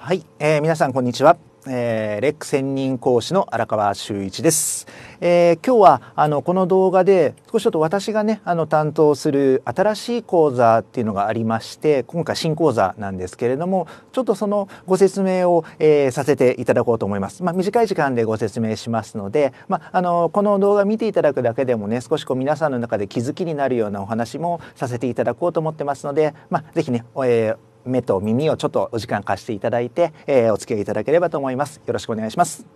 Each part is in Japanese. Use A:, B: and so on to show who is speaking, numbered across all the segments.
A: はい、えー、皆さんこんにちは。えー、レック専任講師の荒川修一です、えー、今日はあのこの動画で少しちょっと私がねあの担当する新しい講座っていうのがありまして今回新講座なんですけれどもちょっとそのご説明を、えー、させていただこうと思います、まあ、短い時間でご説明しますので、まあ、あのこの動画見ていただくだけでもね少しこう皆さんの中で気づきになるようなお話もさせていただこうと思ってますので、まあ、ぜひね、えー目と耳をちょっとお時間貸していただいて、えー、お付き合いいただければと思います。よろしくお願いします。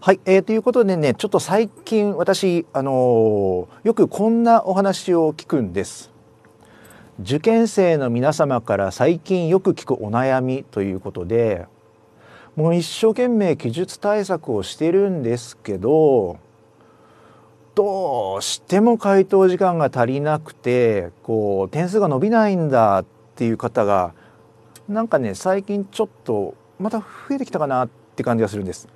A: はい、えー、ということでねちょっと最近私、あのー、よくこんなお話を聞くんです。受験生の皆様から最近よく聞くお悩みということでもう一生懸命記述対策をしてるんですけどどうしても回答時間が足りなくてこう点数が伸びないんだっていう方がなんかね最近ちょっとまた増えてきたかなって感じがするんです。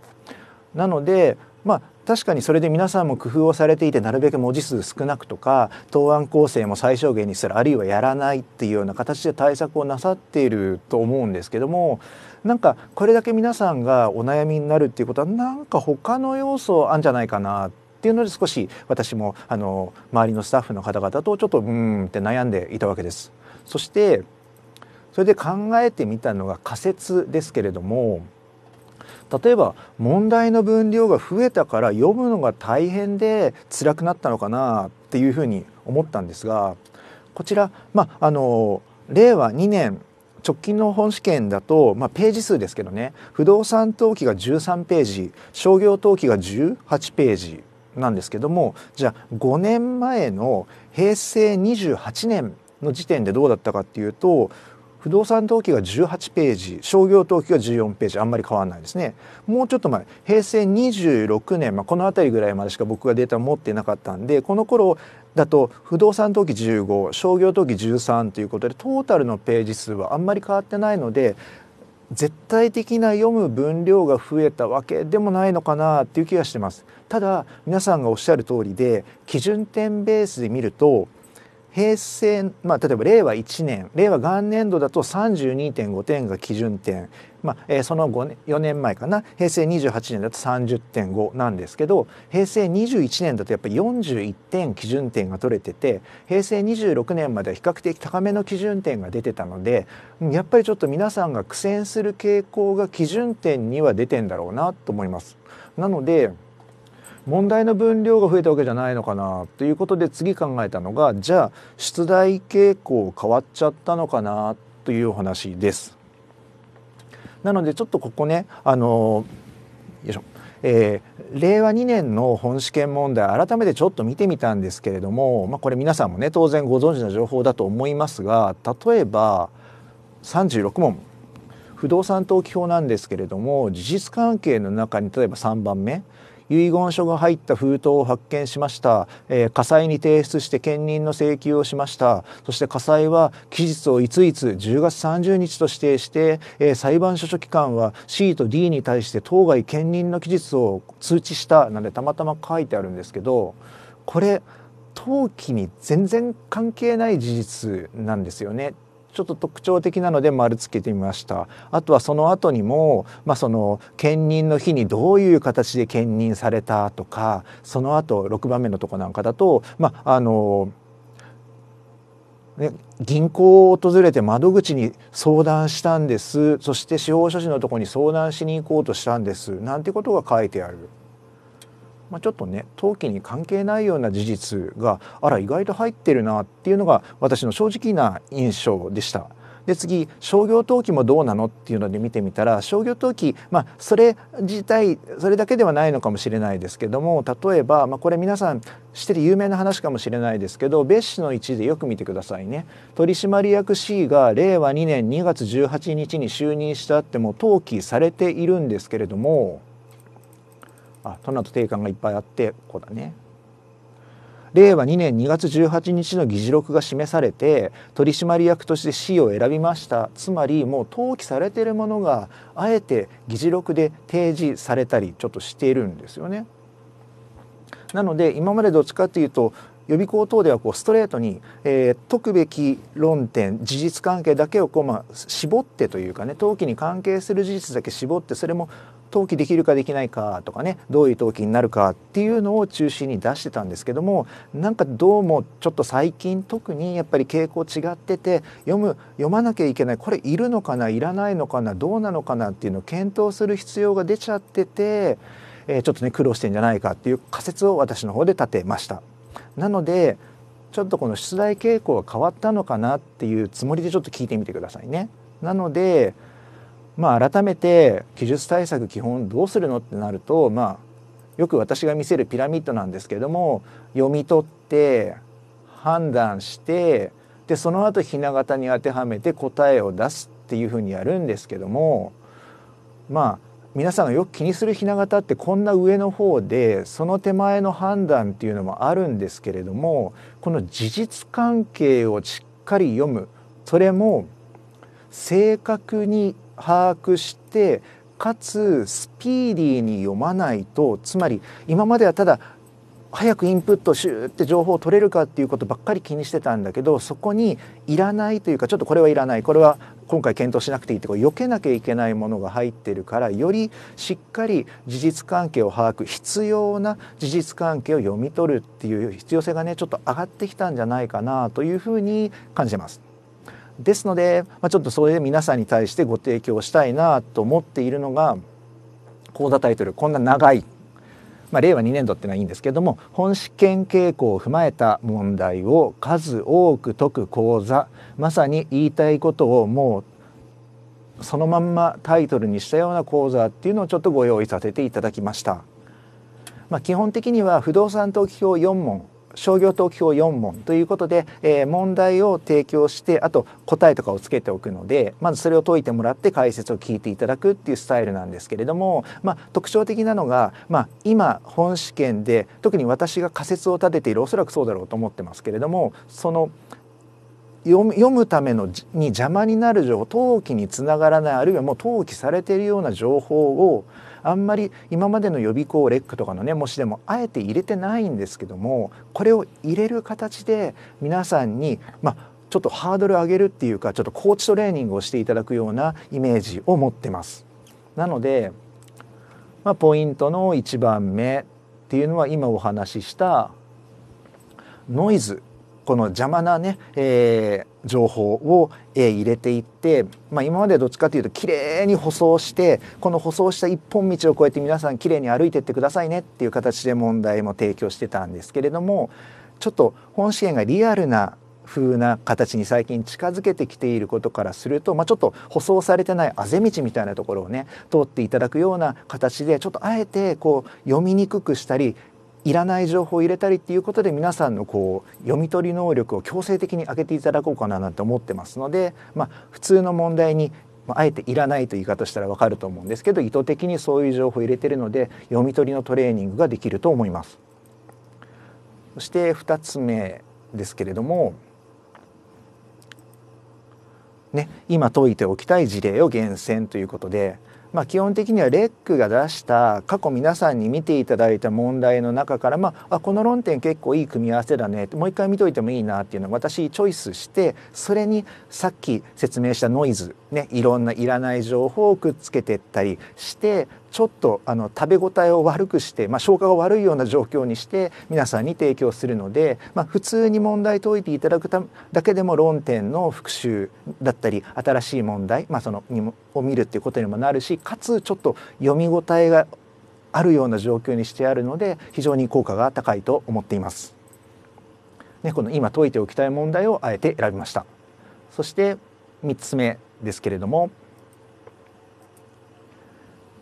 A: なのでまあ確かにそれで皆さんも工夫をされていてなるべく文字数少なくとか答案構成も最小限にするあるいはやらないっていうような形で対策をなさっていると思うんですけどもなんかこれだけ皆さんがお悩みになるっていうことはなんか他の要素あんじゃないかなっていうので少し私もあの周りのスタッフの方々とちょっとうんって悩んでいたわけです。そしてそれで考えてみたのが仮説ですけれども例えば問題の分量が増えたから読むのが大変で辛くなったのかなっていうふうに思ったんですがこちら、まあ、あの令和2年直近の本試験だと、まあ、ページ数ですけどね不動産登記が13ページ商業登記が18ページなんですけどもじゃあ5年前の平成28年の時点でどうだったかっていうと不動産登記が18ページ商業登記が14ページあんまり変わらないですねもうちょっと前平成26年、まあ、この辺りぐらいまでしか僕がデータ持ってなかったんでこの頃だと不動産登記15商業登記13ということでトータルのページ数はあんまり変わってないので絶対的な読む分量が増えたわけでもないのかなっていう気がしてますただ皆さんがおっしゃる通りで基準点ベースで見ると平成、まあ、例えば令和1年令和元年度だと32.5点が基準点、まあその5年4年前かな平成28年だと30.5なんですけど平成21年だとやっぱり41点基準点が取れてて平成26年までは比較的高めの基準点が出てたのでやっぱりちょっと皆さんが苦戦する傾向が基準点には出てんだろうなと思います。なので問題の分量が増えたわけじゃないのかなということで次考えたのがじゃあ出題傾向変わっちゃったのかなというお話です。なのでちょっとここねあのよいしょえー、令和2年の本試験問題改めてちょっと見てみたんですけれども、まあ、これ皆さんもね当然ご存知の情報だと思いますが例えば36問不動産登記法なんですけれども事実関係の中に例えば3番目遺言書が入った封筒を発見しました、えー、火災に提出して兼任の請求をしましたそして火災は期日をいついつ10月30日と指定して、えー、裁判所書記官は C と D に対して当該兼任の期日を通知したなんでたまたま書いてあるんですけどこれ登記に全然関係ない事実なんですよねちょっと特徴的なので丸つけてみましたあとはその後にも、まあ、その兼任の日にどういう形で兼任されたとかその後6番目のとこなんかだとまああのね、銀行を訪れて窓口に相談したんですそして司法書士のとこに相談しに行こうとしたんですなんてことが書いてある。まあ、ちょっとね登記に関係ないような事実があら意外と入ってるなっていうのが私の正直な印象でした。で次商業登記もどうなのっていうので見てみたら商業登記まあそれ自体それだけではないのかもしれないですけども例えば、まあ、これ皆さん知ってる有名な話かもしれないですけど別紙の置でよく見てくださいね取締役 C が令和2年2月18日に就任したっても登記されているんですけれどもあトナと定款がいっぱいあってこうだね令和2年2月18日の議事録が示されて取締役として C を選びましたつまりもう登記されてるものがあえて議事録で提示されたりちょっとしているんですよね。なので今までどっちかというと予備校等ではこうストレートに、えー、解くべき論点事実関係だけをこう、まあ、絞ってというかね登記に関係する事実だけ絞ってそれも登記できるかできないかとかねどういう登記になるかっていうのを中心に出してたんですけどもなんかどうもちょっと最近特にやっぱり傾向違ってて読む読まなきゃいけないこれいるのかないらないのかなどうなのかなっていうのを検討する必要が出ちゃってて、えー、ちょっとね苦労してんじゃないかっていう仮説を私の方で立てました。なのでちょっとこの出題傾向が変わったのかなっていうつもりでちょっと聞いてみてくださいね。なのでまあ、改めて記述対策基本どうするのってなると、まあ、よく私が見せるピラミッドなんですけども読み取って判断してでその後ひな形に当てはめて答えを出すっていうふうにやるんですけどもまあ皆さんがよく気にするひな形ってこんな上の方でその手前の判断っていうのもあるんですけれどもこの事実関係をしっかり読むそれも正確に把握してかつスピーディーに読まないとつまり今まではただ早くインプットシューって情報を取れるかっていうことばっかり気にしてたんだけどそこにいらないというかちょっとこれはいらないこれは今回検討しなくていいってこう避けなきゃいけないものが入ってるからよりしっかり事実関係を把握必要な事実関係を読み取るっていう必要性がねちょっと上がってきたんじゃないかなというふうに感じてます。ですので、まあ、ちょっとそれで皆さんに対してご提供したいなと思っているのが講座タイトルこんな長い、まあ、令和2年度っていうのはいいんですけども本試験傾向を踏まえた問題を数多く解く講座まさに言いたいことをもうそのまんまタイトルにしたような講座っていうのをちょっとご用意させていただきました。まあ、基本的には不動産登記表4問商業登記法4問ということで、えー、問題を提供してあと答えとかをつけておくのでまずそれを解いてもらって解説を聞いていただくっていうスタイルなんですけれども、まあ、特徴的なのが、まあ、今本試験で特に私が仮説を立てているおそらくそうだろうと思ってますけれどもその読むためのに邪魔になる情報登記につながらないあるいはもう登記されているような情報をあんまり今までの予備校レックとかのね模試でもあえて入れてないんですけどもこれを入れる形で皆さんにまあちょっとハードル上げるっていうかちょっとコーチトレーニングをしていただくようなイメージを持ってます。なので、まあ、ポイントの1番目っていうのは今お話ししたノイズこの邪魔なね、えー、情報を、えー、入れていって、まあ、今までどっちかというと綺麗に舗装してこの舗装した一本道を越えて皆さん綺麗に歩いてってくださいねっていう形で問題も提供してたんですけれどもちょっと本試験がリアルな風な形に最近近づけてきていることからすると、まあ、ちょっと舗装されてないあぜ道みたいなところをね通っていただくような形でちょっとあえてこう読みにくくしたりいらない情報を入れたりっていうことで皆さんのこう読み取り能力を強制的に上げていただこうかななんて思ってますので、まあ、普通の問題にあえていらないという言い方したらわかると思うんですけど意図的にそういう情報を入れてるので読み取りのトレーニングができると思います。そして2つ目ですけれども、ね、今解いておきたい事例を厳選ということでまあ、基本的にはレックが出した過去皆さんに見ていただいた問題の中から、まあ、あこの論点結構いい組み合わせだねもう一回見といてもいいなっていうのを私チョイスしてそれにさっき説明したノイズ、ね、いろんないらない情報をくっつけてったりしてちょっとあの食べ応えを悪くして、まあ、消化が悪いような状況にして皆さんに提供するので、まあ、普通に問題解いていただくただけでも論点の復習だったり新しい問題、まあ、そのにもを見るっていうことにもなるしかつちょっと読み応えがあるような状況にしてあるので非常に効果が高いと思っています。ね、この今解いておきたい問題をあえて選びました。そして3つ目ですけれども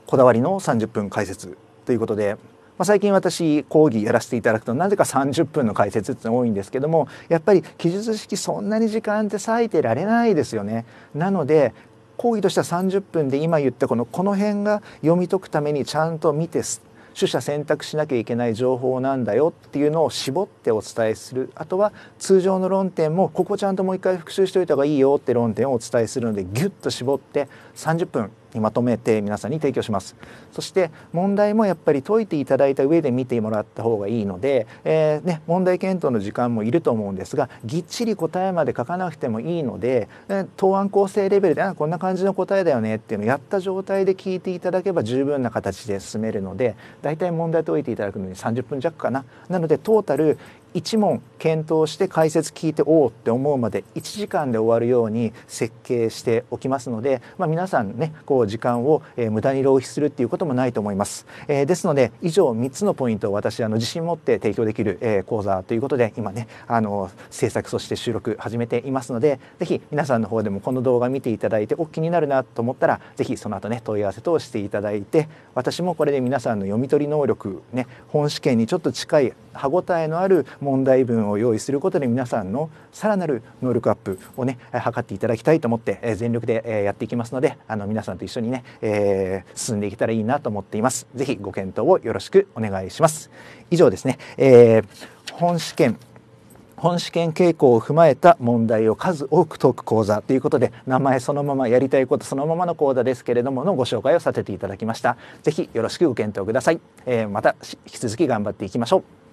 A: こだわりの30分解説ということで、まあ、最近私講義やらせていただくとなぜか30分の解説って多いんですけどもやっぱり記述式そんなに時間って割いてられないですよね。なので講義としては30分で今言ったこのこの辺が読み解くためにちゃんと見て取捨選択しなきゃいけない情報なんだよっていうのを絞ってお伝えするあとは通常の論点もここちゃんともう一回復習しておいた方がいいよって論点をお伝えするのでギュッと絞って30分にまとめて皆さんに提供しますそして問題もやっぱり解いていただいた上で見てもらった方がいいので、えー、ね、問題検討の時間もいると思うんですがぎっちり答えまで書かなくてもいいので、答案構成レベルであこんな感じの答えだよねっていうのをやった状態で聞いていただけば十分な形で進めるのでだいたい問題解いていただくのに30分弱かななのでトータル1問検討して解説聞いておおって思うまで1時間で終わるように設計しておきますので、まあ、皆さんねこう時間を、え無駄に浪費するっていうこともないと思います、えー、ですので以上3つのポイントを私あの自信持って提供できる、え講座ということで今ねあの制作そして収録始めていますので是非皆さんの方でもこの動画見ていただいてお気になるなと思ったら是非その後ね問い合わせとしていただいて私もこれで皆さんの読み取り能力ね本試験にちょっと近い歯応えのある問題文を用意することで皆さんのさらなる能力アップをね測っていただきたいと思って全力でやっていきますのであの皆さんと一緒にね、えー、進んでいけたらいいなと思っています。是非ご検討をよろしくお願いします。以上ですね、えー、本試験本試験傾向を踏まえた問題を数多く解く講座ということで名前そのままやりたいことそのままの講座ですけれどものご紹介をさせていただきました是非よろしくご検討ください、えー、また引き続き頑張っていきましょう